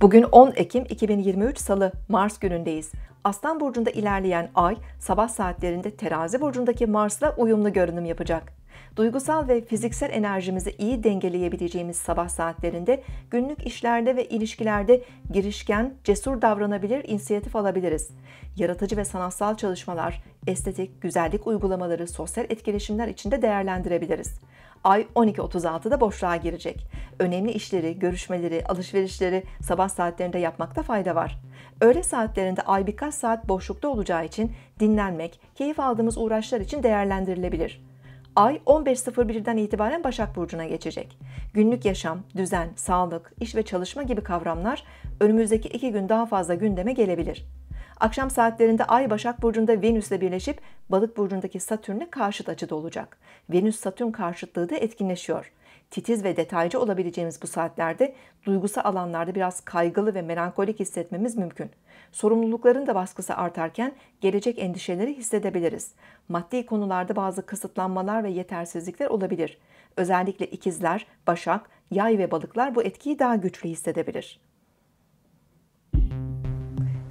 Bugün 10 Ekim 2023 Salı, Mars günündeyiz. Aslan burcunda ilerleyen ay sabah saatlerinde Terazi burcundaki Mars'la uyumlu görünüm yapacak. Duygusal ve fiziksel enerjimizi iyi dengeleyebileceğimiz sabah saatlerinde günlük işlerde ve ilişkilerde girişken, cesur davranabilir, inisiyatif alabiliriz. Yaratıcı ve sanatsal çalışmalar, estetik, güzellik uygulamaları, sosyal etkileşimler içinde değerlendirebiliriz. Ay 12.36'da boşluğa girecek önemli işleri, görüşmeleri, alışverişleri sabah saatlerinde yapmakta fayda var. Öğle saatlerinde ay birkaç saat boşlukta olacağı için dinlenmek, keyif aldığımız uğraşlar için değerlendirilebilir. Ay 15.01'den itibaren Başak Burcu'na geçecek. Günlük yaşam, düzen, sağlık, iş ve çalışma gibi kavramlar önümüzdeki iki gün daha fazla gündeme gelebilir. Akşam saatlerinde Ay Başak Burcu'nda Venüs'le birleşip Balık Burcu'ndaki Satürn'le karşıt açıda olacak. Venüs-Satürn karşıtlığı da etkinleşiyor. Titiz ve detaycı olabileceğimiz bu saatlerde duygusal alanlarda biraz kaygılı ve melankolik hissetmemiz mümkün. Sorumlulukların da baskısı artarken gelecek endişeleri hissedebiliriz. Maddi konularda bazı kısıtlanmalar ve yetersizlikler olabilir. Özellikle ikizler, başak, yay ve balıklar bu etkiyi daha güçlü hissedebilir.